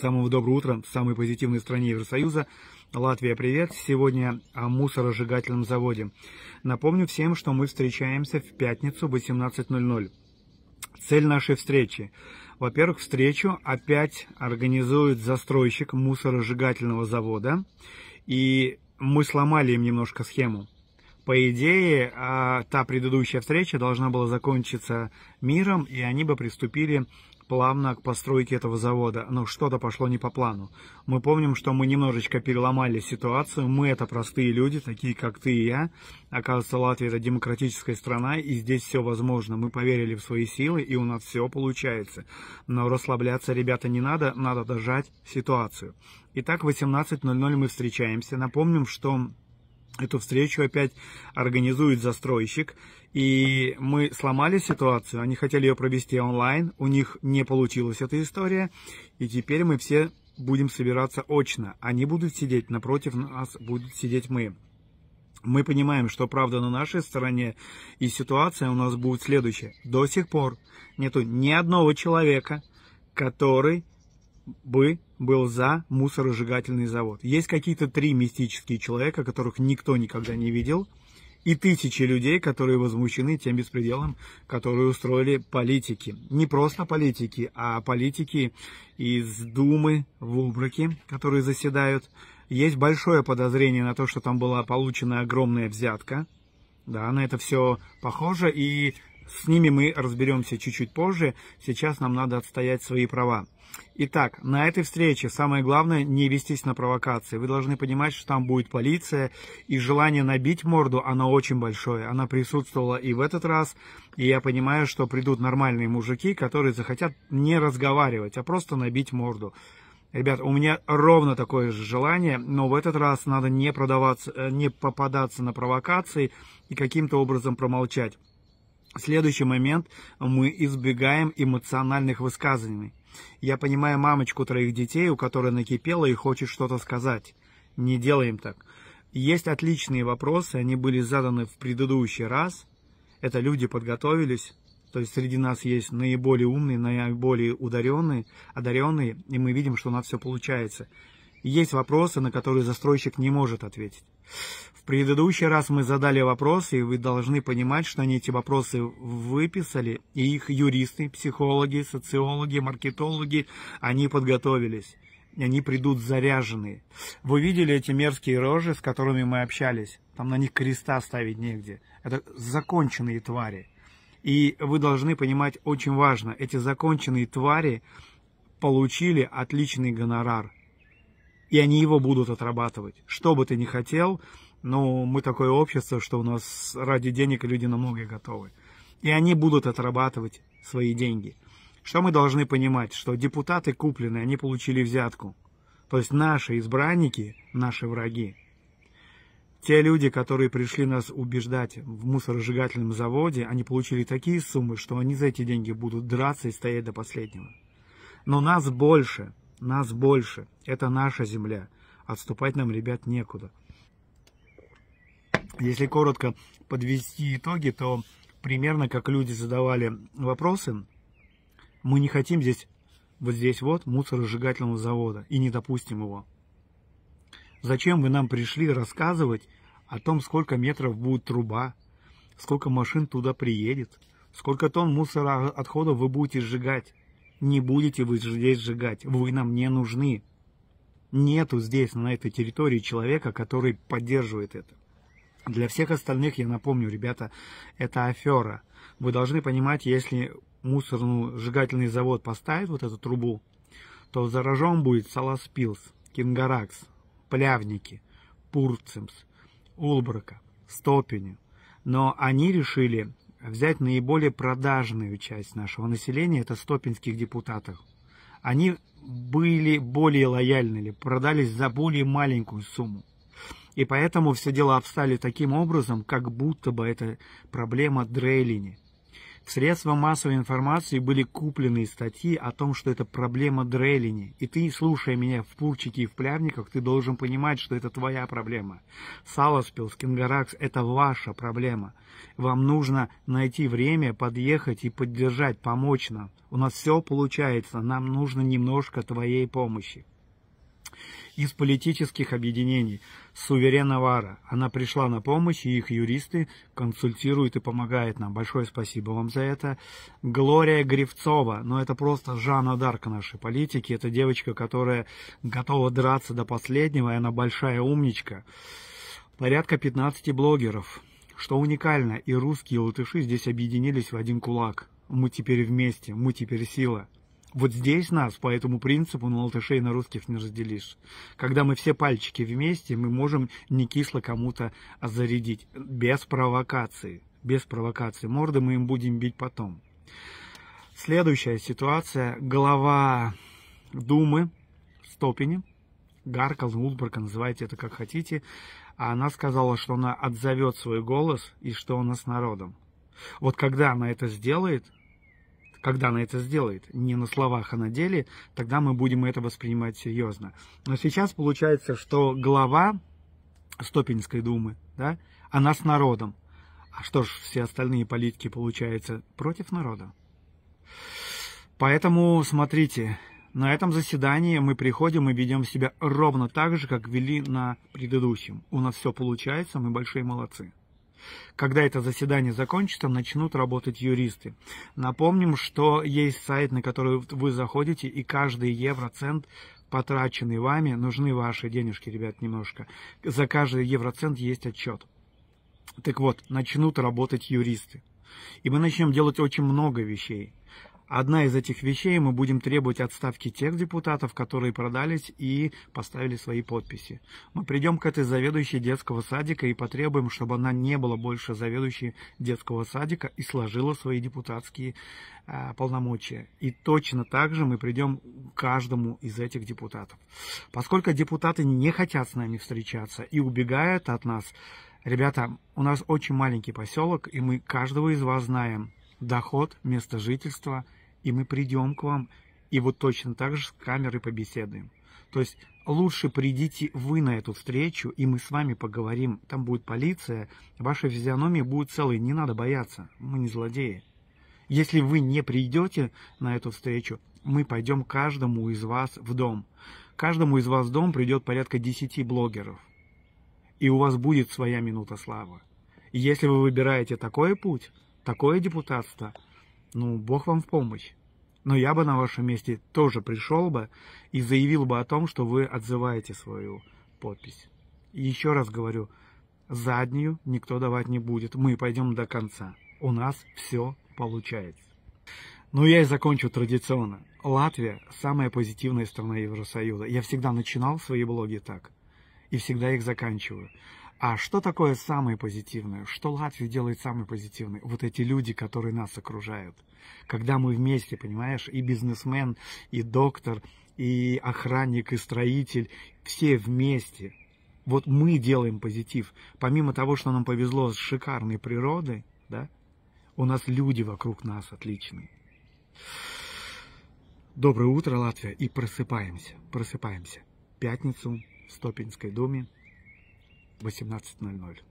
Самого доброго утра в самой позитивной стране Евросоюза. Латвия, привет! Сегодня о мусоросжигательном заводе. Напомню всем, что мы встречаемся в пятницу в 18.00. Цель нашей встречи. Во-первых, встречу опять организует застройщик мусоросжигательного завода. И мы сломали им немножко схему. По идее, а, та предыдущая встреча должна была закончиться миром, и они бы приступили к плавно к постройке этого завода, но что-то пошло не по плану. Мы помним, что мы немножечко переломали ситуацию, мы это простые люди, такие как ты и я. Оказывается, Латвия это демократическая страна, и здесь все возможно. Мы поверили в свои силы, и у нас все получается. Но расслабляться, ребята, не надо, надо дожать ситуацию. Итак, в 18.00 мы встречаемся. Напомним, что Эту встречу опять организует застройщик. И мы сломали ситуацию, они хотели ее провести онлайн, у них не получилась эта история. И теперь мы все будем собираться очно. Они будут сидеть напротив нас, будут сидеть мы. Мы понимаем, что правда на нашей стороне, и ситуация у нас будет следующая. До сих пор нету ни одного человека, который бы был за мусоросжигательный завод. Есть какие-то три мистические человека, которых никто никогда не видел, и тысячи людей, которые возмущены тем беспределом, который устроили политики. Не просто политики, а политики из Думы в Обраке, которые заседают. Есть большое подозрение на то, что там была получена огромная взятка. Да, на это все похоже. И с ними мы разберемся чуть-чуть позже. Сейчас нам надо отстоять свои права. Итак, на этой встрече самое главное не вестись на провокации. Вы должны понимать, что там будет полиция, и желание набить морду, оно очень большое. Она присутствовала и в этот раз, и я понимаю, что придут нормальные мужики, которые захотят не разговаривать, а просто набить морду. Ребят, у меня ровно такое же желание, но в этот раз надо не продаваться, э, не попадаться на провокации и каким-то образом промолчать. Следующий момент. Мы избегаем эмоциональных высказываний. Я понимаю мамочку троих детей, у которой накипело и хочет что-то сказать. Не делаем так. Есть отличные вопросы, они были заданы в предыдущий раз. Это люди подготовились, то есть среди нас есть наиболее умные, наиболее ударенные, одаренные, и мы видим, что у нас все получается. Есть вопросы, на которые застройщик не может ответить. В предыдущий раз мы задали вопросы, и вы должны понимать, что они эти вопросы выписали, и их юристы, психологи, социологи, маркетологи, они подготовились. Они придут заряженные. Вы видели эти мерзкие рожи, с которыми мы общались? Там на них креста ставить негде. Это законченные твари. И вы должны понимать очень важно, эти законченные твари получили отличный гонорар – и они его будут отрабатывать. Что бы ты ни хотел, но мы такое общество, что у нас ради денег люди на многое готовы. И они будут отрабатывать свои деньги. Что мы должны понимать? Что депутаты куплены, они получили взятку. То есть наши избранники, наши враги. Те люди, которые пришли нас убеждать в мусоросжигательном заводе, они получили такие суммы, что они за эти деньги будут драться и стоять до последнего. Но нас больше – нас больше. Это наша земля. Отступать нам, ребят, некуда. Если коротко подвести итоги, то примерно как люди задавали вопросы, мы не хотим здесь, вот здесь вот, мусоросжигательного завода и не допустим его. Зачем вы нам пришли рассказывать о том, сколько метров будет труба, сколько машин туда приедет, сколько тонн мусора отходов вы будете сжигать? не будете вы здесь сжигать, вы нам не нужны. Нету здесь, на этой территории, человека, который поддерживает это. Для всех остальных, я напомню, ребята, это афера. Вы должны понимать, если мусорный сжигательный завод поставит вот эту трубу, то заражен будет Саласпилс, Кингаракс, Плявники, Пурцемс, Улбрака, Стопини. Но они решили взять наиболее продажную часть нашего населения, это стопинских депутатов. Они были более лояльны или продались за более маленькую сумму. И поэтому все дела обстали таким образом, как будто бы это проблема Дрейлини – в средства массовой информации были куплены статьи о том, что это проблема Дрелини. И ты, слушая меня в пурчике и в плявниках, ты должен понимать, что это твоя проблема. Саласпилс, Кенгаракс – это ваша проблема. Вам нужно найти время, подъехать и поддержать, помочь нам. У нас все получается, нам нужно немножко твоей помощи из политических объединений Суверенавара. Она пришла на помощь, и их юристы консультируют и помогают нам. Большое спасибо вам за это. Глория Гривцова, ну это просто Жанна Дарк нашей политики. Это девочка, которая готова драться до последнего, и она большая умничка. Порядка 15 блогеров. Что уникально, и русские и латыши здесь объединились в один кулак. Мы теперь вместе, мы теперь сила. Вот здесь нас по этому принципу на латышей на русских не разделишь. Когда мы все пальчики вместе, мы можем не кисло кому-то зарядить. Без провокации. Без провокации. Морды мы им будем бить потом. Следующая ситуация. Глава Думы Стопини. Гаркал, Улберка, называйте это как хотите. А она сказала, что она отзовет свой голос и что она с народом. Вот когда она это сделает, когда она это сделает, не на словах, а на деле, тогда мы будем это воспринимать серьезно. Но сейчас получается, что глава Стопинской думы, да, она с народом. А что ж, все остальные политики, получается, против народа. Поэтому, смотрите, на этом заседании мы приходим и ведем себя ровно так же, как вели на предыдущем. У нас все получается, мы большие молодцы. Когда это заседание закончится, начнут работать юристы. Напомним, что есть сайт, на который вы заходите, и каждый евроцент потраченный вами, нужны ваши денежки, ребят, немножко. За каждый евроцент есть отчет. Так вот, начнут работать юристы. И мы начнем делать очень много вещей. Одна из этих вещей мы будем требовать отставки тех депутатов, которые продались и поставили свои подписи. Мы придем к этой заведующей детского садика и потребуем, чтобы она не была больше заведующей детского садика и сложила свои депутатские э, полномочия. И точно так же мы придем к каждому из этих депутатов. Поскольку депутаты не хотят с нами встречаться и убегают от нас, Ребята, у нас очень маленький поселок, и мы каждого из вас знаем. Доход, место жительства – и мы придем к вам, и вот точно так же с камерой побеседуем. То есть лучше придите вы на эту встречу, и мы с вами поговорим. Там будет полиция, ваша физиономия будет целой, не надо бояться, мы не злодеи. Если вы не придете на эту встречу, мы пойдем каждому из вас в дом. Каждому из вас в дом придет порядка 10 блогеров. И у вас будет своя минута славы. И если вы выбираете такой путь, такое депутатство – ну, Бог вам в помощь. Но я бы на вашем месте тоже пришел бы и заявил бы о том, что вы отзываете свою подпись. И еще раз говорю, заднюю никто давать не будет, мы пойдем до конца. У нас все получается. Ну, я и закончу традиционно. Латвия – самая позитивная страна Евросоюза. Я всегда начинал свои блоги так и всегда их заканчиваю. А что такое самое позитивное? Что Латвию делает самой позитивной? Вот эти люди, которые нас окружают. Когда мы вместе, понимаешь, и бизнесмен, и доктор, и охранник, и строитель, все вместе. Вот мы делаем позитив. Помимо того, что нам повезло с шикарной природой, да, у нас люди вокруг нас отличные. Доброе утро, Латвия, и просыпаемся, просыпаемся. Пятницу в Стопинской думе 18.00.